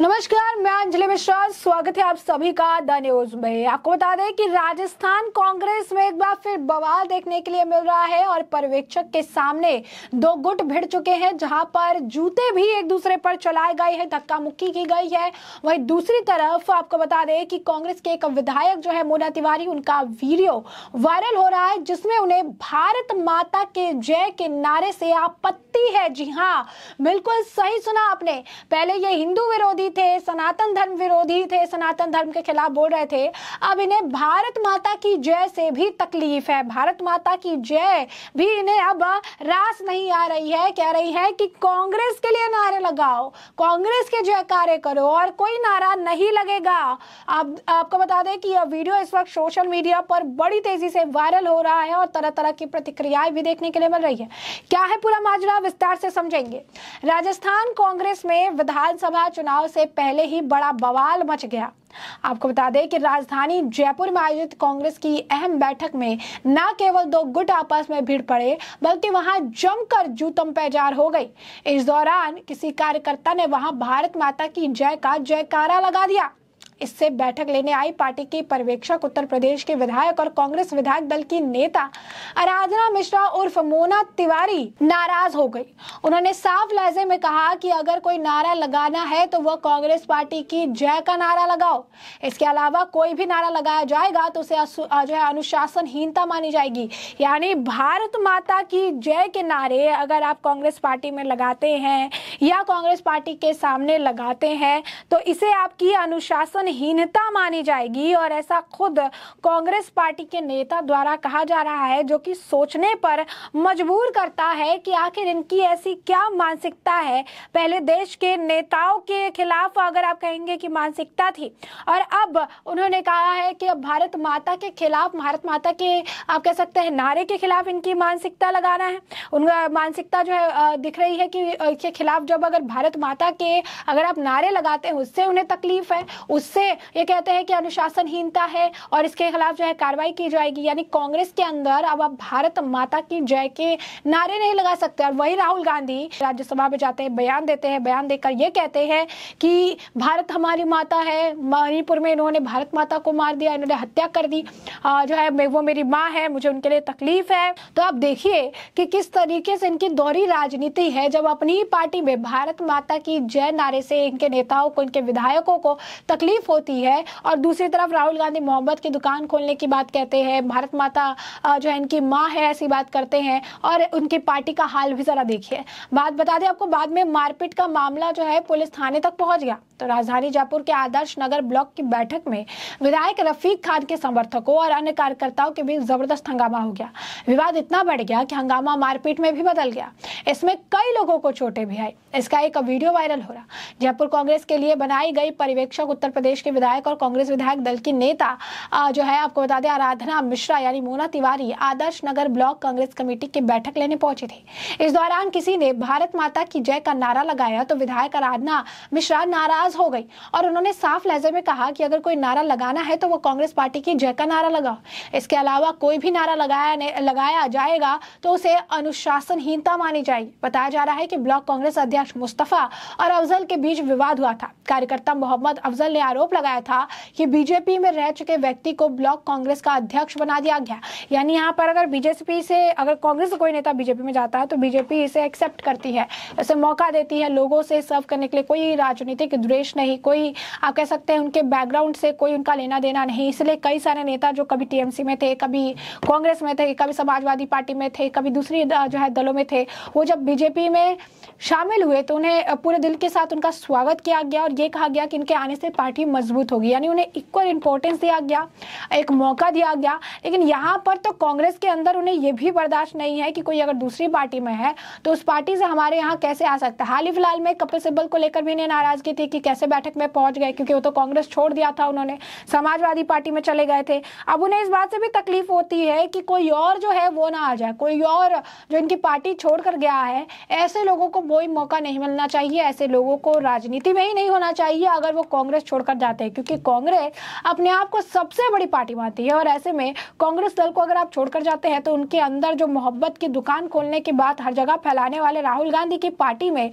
नमस्कार मैं अंजलि मिश्रा स्वागत है आप सभी का द न्यूज में आपको बता दें कि राजस्थान कांग्रेस में एक बार फिर बवाल देखने के लिए मिल रहा है और पर्यवेक्षक के सामने दो गुट भिड़ चुके हैं जहां पर जूते भी एक दूसरे पर चलाए गए हैं धक्का मुक्की की गई है वहीं दूसरी तरफ आपको बता दें कि कांग्रेस के एक विधायक जो है मोना तिवारी उनका वीडियो वायरल हो रहा है जिसमें उन्हें भारत माता के जय के नारे से आपत्ति है जी हाँ बिल्कुल सही सुना आपने पहले ये हिंदू विरोधी विरोधी थे सनातन धर्म विरोधी थे सनातन धर्म के खिलाफ बोल रहे थे अब इन्हें भारत माता की जय से भी तकलीफ है भारत माता की जय भी इन्हें अब रास नहीं आ रही है कह रही है कि कांग्रेस के लिए नारे लगाओ कांग्रेस के जयकारे करो और कोई नारा नहीं लगेगा आप आपको बता दें कि यह वीडियो इस वक्त सोशल मीडिया पर बड़ी तेजी से वायरल हो रहा है और तरह तरह की प्रतिक्रियाएं भी देखने के लिए मिल रही है क्या है पूरा माजरा विस्तार से समझेंगे राजस्थान कांग्रेस में विधानसभा चुनाव से पहले ही बड़ा बवाल मच गया आपको बता दें कि राजधानी जयपुर में आयोजित कांग्रेस की अहम बैठक में न केवल दो गुट आपस में भीड़ पड़े बल्कि वहां जमकर जूतम पैजार हो गई इस दौरान किसी कार्यकर्ता ने वहां भारत माता की जय का जयकारा लगा दिया इससे बैठक लेने आई पार्टी की पर्यवेक्षक उत्तर प्रदेश के विधायक और कांग्रेस विधायक दल की नेता आराधना मिश्रा उर्फ मोना तिवारी नाराज हो गई उन्होंने साफ लहजे में कहा कि अगर कोई नारा लगाना है तो वह कांग्रेस पार्टी की जय का नारा लगाओ इसके अलावा कोई भी नारा लगाया जाएगा तो उसे जो है अनुशासनहीनता मानी जाएगी यानी भारत माता की जय के नारे अगर आप कांग्रेस पार्टी में लगाते हैं या कांग्रेस पार्टी के सामने लगाते हैं तो इसे आपकी अनुशासन कानूनहीनता मानी जाएगी और ऐसा खुद कांग्रेस पार्टी के नेता द्वारा कहा जा रहा है जो कि सोचने पर मजबूर करता है कि आखिर इनकी ऐसी क्या मानसिकता है पहले देश के नेताओं के खिलाफ अगर आप कहेंगे कि मानसिकता थी और अब उन्होंने कहा है कि अब भारत माता के खिलाफ भारत माता के आप कह सकते हैं नारे के खिलाफ इनकी मानसिकता लगाना है उनका मानसिकता जो है दिख रही है कि इसके खिलाफ जब अगर भारत माता के अगर आप नारे लगाते हैं उससे उन्हें तकलीफ है उससे से ये कहते हैं कि अनुशासनहीनता है और इसके खिलाफ जो है कार्रवाई की जाएगी यानी कांग्रेस के अंदर अब आप भारत माता की जय के नारे नहीं लगा सकते और वही राहुल गांधी राज्यसभा में जाते हैं बयान देते हैं बयान देकर ये कहते हैं कि भारत हमारी माता है मणिपुर में इन्होंने भारत माता को मार दिया इन्होंने हत्या कर दी जो है वो मेरी माँ है मुझे उनके लिए तकलीफ है तो आप देखिए कि किस तरीके से इनकी दोहरी राजनीति है जब अपनी पार्टी में भारत माता की जय नारे से इनके नेताओं को इनके विधायकों को तकलीफ तारीफ होती है और दूसरी तरफ राहुल गांधी मोहब्बत की दुकान खोलने की बात कहते हैं भारत माता जो है इनकी माँ है ऐसी बात करते हैं और उनकी पार्टी का हाल भी ज़रा देखिए बात बता दें आपको बाद में मारपीट का मामला जो है पुलिस थाने तक पहुंच गया तो राजधानी जयपुर के आदर्श नगर ब्लॉक की बैठक में विधायक रफीक खान के समर्थकों और अन्य कार्यकर्ताओं के बीच जबरदस्त हंगामा हो गया विवाद इतना बढ़ गया कि हंगामा मारपीट में भी बदल गया इसमें कई लोगों को चोटें भी आई इसका एक वीडियो वायरल हो रहा जयपुर कांग्रेस के लिए बनाई गई पर्यवेक्षक उत्तर प्रदेश के विधायक और कांग्रेस विधायक दल की नेता जो है आपको बता दें आराधना मिश्रा यानी Mona Tiwari Adarsh Nagar block Congress committee की बैठक लेने पहुंची थी इस दौरान किसी ने भारत माता की जय का नारा लगाया तो विधायक आराधना मिश्रा नाराज नाराज हो गई और उन्होंने साफ लहजे में कहा कि अगर कोई नारा लगाना है तो वो कांग्रेस पार्टी की जय का नारा लगाओ इसके अलावा कोई भी नारा लगाया लगाया जाएगा तो उसे अनुशासनहीनता मानी जाएगी बताया जा रहा है कि ब्लॉक कांग्रेस अध्यक्ष मुस्तफा और अफजल के बीच विवाद हुआ था कार्यकर्ता मोहम्मद अफजल ने आरोप लगाया था कि बीजेपी में रह चुके व्यक्ति को ब्लॉक कांग्रेस का अध्यक्ष बना दिया गया यानी यहाँ पर अगर बीजेपी से अगर कांग्रेस का कोई नेता बीजेपी में जाता है तो बीजेपी इसे एक्सेप्ट करती है इसे मौका देती है लोगों से सर्व करने के लिए कोई राजनीतिक द्वेष नहीं कोई आप कह सकते हैं उनके बैकग्राउंड से कोई उनका लेना देना नहीं इसलिए कई सारे नेता जो कभी टीएमसी में थे कभी कांग्रेस में थे कभी समाजवादी पार्टी में थे कभी दूसरी जो है दलों में थे वो जब बीजेपी में शामिल हुए तो उन्हें पूरे दिल के साथ उनका स्वागत किया गया और ये कहा गया कि इनके आने से पार्टी मजबूत होगी यानी उन्हें इक्वल इंपॉर्टेंस दिया गया एक मौका दिया गया लेकिन यहाँ पर तो कांग्रेस के अंदर उन्हें ये भी बर्दाश्त नहीं है कि कोई अगर दूसरी पार्टी में है तो उस पार्टी से हमारे यहाँ कैसे आ सकता है हाल ही फिलहाल में कपिल सिब्बल को लेकर भी इन्हें नाराजगी थी कि कैसे बैठक में पहुंच गए क्योंकि वो तो कांग्रेस छोड़ दिया था उन्होंने समाजवादी पार्टी में चले गए थे अब उन्हें इस बात से भी तकलीफ होती है कि कोई और जो है वो ना आ जाए कोई और जो इनकी पार्टी छोड़ कर गया है ऐसे लोगों को कोई मौका नहीं मिलना चाहिए ऐसे लोगों को राजनीति में ही नहीं होना चाहिए अगर वो कांग्रेस छोड़कर जाते हैं क्योंकि कांग्रेस अपने आप को सबसे बड़ी पार्टी मानती है और ऐसे में कांग्रेस दल को अगर आप छोड़कर जाते हैं तो उनके अंदर जो मोहब्बत की दुकान खोलने की बात हर जगह फैलाने वाले राहुल गांधी की पार्टी में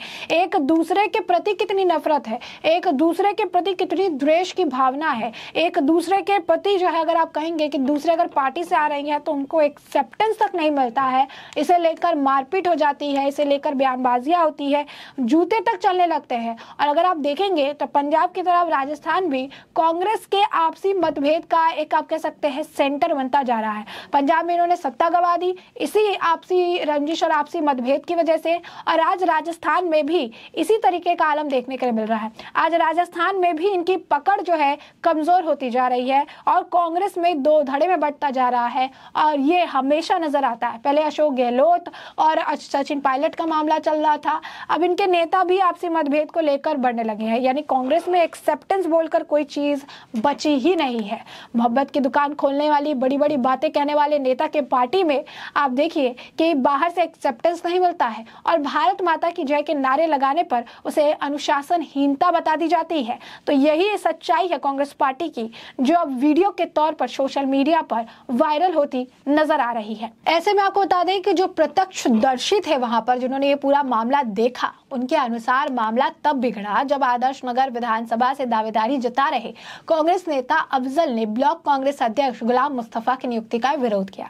एक दूसरे के प्रति कितनी नफरत है एक दूसरे के प्रति कितनी द्वेष की भावना है एक दूसरे के प्रति जो है अगर आप कहेंगे कि दूसरे अगर पार्टी से आ रही है तो उनको एक्सेप्टेंस तक नहीं मिलता है इसे लेकर मारपीट हो जाती है इसे लेकर बयानबाजियां होती है जूते तक चलने लगते हैं और अगर आप देखेंगे तो पंजाब की तरफ राजस्थान भी कांग्रेस के आपसी मतभेद का एक आप कह सकते हैं सेंटर बनता जा रहा है पंजाब में इन्होंने सत्ता गवा दी इसी आपसी रंजिश और आपसी मतभेद की वजह से और आज राजस्थान में भी इसी तरीके का आलम देखने के लिए मिल रहा है आज राजस्थान में भी इनकी पकड़ जो है कमजोर होती जा रही है और कांग्रेस में दो धड़े में बढ़ता जा रहा है और ये हमेशा नजर आता है पहले अशोक गहलोत और सचिन पायलट का मामला चल रहा था अब इनके नेता भी आपसी मतभेद को लेकर बढ़ने लगे हैं यानी कांग्रेस में एक्सेप्टेंस बोलकर कोई चीज बची ही नहीं है मोहब्बत की दुकान खोलने वाली बड़ी बड़ी बातें कहने वाले नेता के पार्टी में आप देखिए कि बाहर से एक्सेप्टेंस नहीं मिलता है और भारत माता की जय के नारे लगाने पर उसे अनुशासनहीनता बता दी जाती है तो यही सच्चाई है कांग्रेस पार्टी की जो अब वीडियो के तौर पर सोशल मीडिया पर वायरल होती नजर आ रही है ऐसे में आपको बता दें कि जो प्रत्यक्ष दर्शी थे वहां पर जिन्होंने ये पूरा मामला देखा उनके अनुसार मामला तब बिगड़ा जब आदर्श नगर विधानसभा से दावेदारी जता रहे कांग्रेस नेता अफजल ने ब्लॉक कांग्रेस अध्यक्ष गुलाम मुस्तफा की नियुक्ति का विरोध किया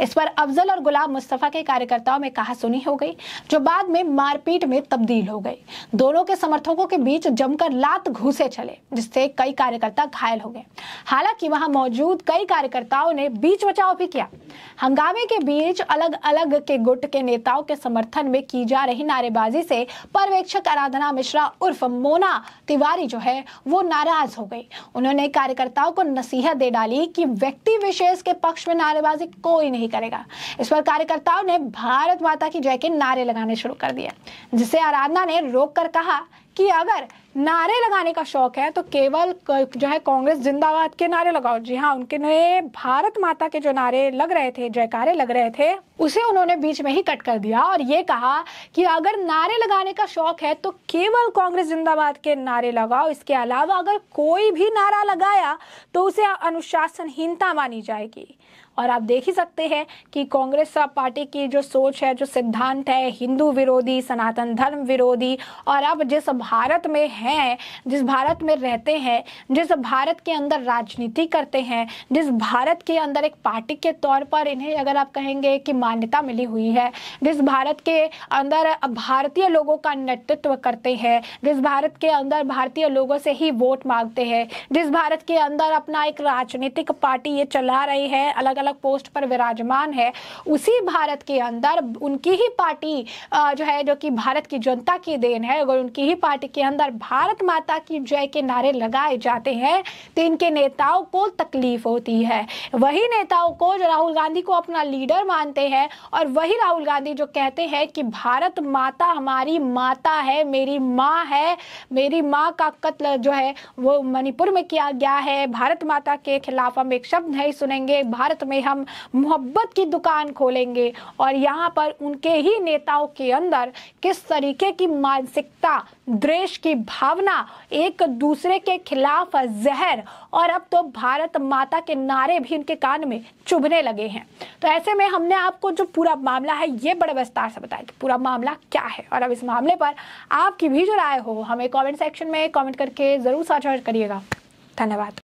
इस पर अफजल और गुलाम मुस्तफा के कार्यकर्ताओं में कहा सुनी हो गई जो बाद में मारपीट में तब्दील हो गई दोनों के समर्थकों के बीच जमकर लात घूसे चले जिससे कई कार्यकर्ता घायल हो गए हालांकि वहां मौजूद कई कार्यकर्ताओं ने बीच बचाव भी किया हंगामे के बीच अलग अलग के गुट के नेताओं के समर्थन में की जा रही नारेबाजी से पर्यवेक्षक आराधना मिश्रा उर्फ मोना तिवारी जो है वो नाराज हो गई उन्होंने कार्यकर्ताओं को नसीहत दे डाली कि व्यक्ति विशेष के पक्ष में नारेबाजी कोई नहीं करेगा इस पर कार्यकर्ताओं ने भारत माता की जय के नारे लगाने शुरू कर दिए जिसे आराधना ने रोक कर कहा कि अगर नारे लगाने का शौक है तो केवल जो है कांग्रेस जिंदाबाद के नारे लगाओ जी हाँ उनके भारत माता के जो नारे लग रहे थे जयकारे लग रहे थे उसे उन्होंने बीच में ही कट कर दिया और ये कहा कि अगर नारे लगाने का शौक है तो केवल कांग्रेस जिंदाबाद के नारे लगाओ इसके अलावा अगर कोई भी नारा लगाया तो उसे अनुशासनहीनता मानी जाएगी और आप देख ही सकते हैं कि कांग्रेस पार्टी की जो सोच है जो सिद्धांत है हिंदू विरोधी सनातन धर्म विरोधी और अब जिस भारत में हैं जिस भारत में रहते हैं जिस भारत के अंदर राजनीति करते हैं जिस भारत के अंदर एक पार्टी के तौर पर इन्हें अगर आप कहेंगे कि मान्यता मिली हुई है जिस भारत के अंदर भारतीय लोगों का नेतृत्व करते हैं जिस भारत के अंदर भारतीय लोगों से ही वोट मांगते हैं जिस भारत के अंदर अपना एक राजनीतिक पार्टी ये चला रही है अलग अलग पोस्ट पर विराजमान है उसी भारत के अंदर उनकी ही पार्टी जो है जो कि भारत की जनता की देन है अगर उनकी ही पार्टी के अंदर भारत माता की जय के नारे लगाए जाते हैं तो इनके नेताओं को तकलीफ होती है वही नेताओं को जो राहुल गांधी को अपना लीडर मानते हैं और वही राहुल गांधी जो कहते हैं कि भारत माता हमारी माता है मेरी माँ है मेरी माँ का कत्ल जो है वो मणिपुर में किया गया है भारत माता के खिलाफ हम एक शब्द नहीं सुनेंगे भारत भारत में हम मोहब्बत की दुकान खोलेंगे और यहाँ पर उनके ही नेताओं के अंदर किस तरीके की मानसिकता द्वेष की भावना एक दूसरे के खिलाफ जहर और अब तो भारत माता के नारे भी उनके कान में चुभने लगे हैं तो ऐसे में हमने आपको जो पूरा मामला है ये बड़े विस्तार से बताया कि पूरा मामला क्या है और अब इस मामले पर आपकी भी जो राय हो हमें कमेंट सेक्शन में कमेंट करके ज़रूर साझा करिएगा धन्यवाद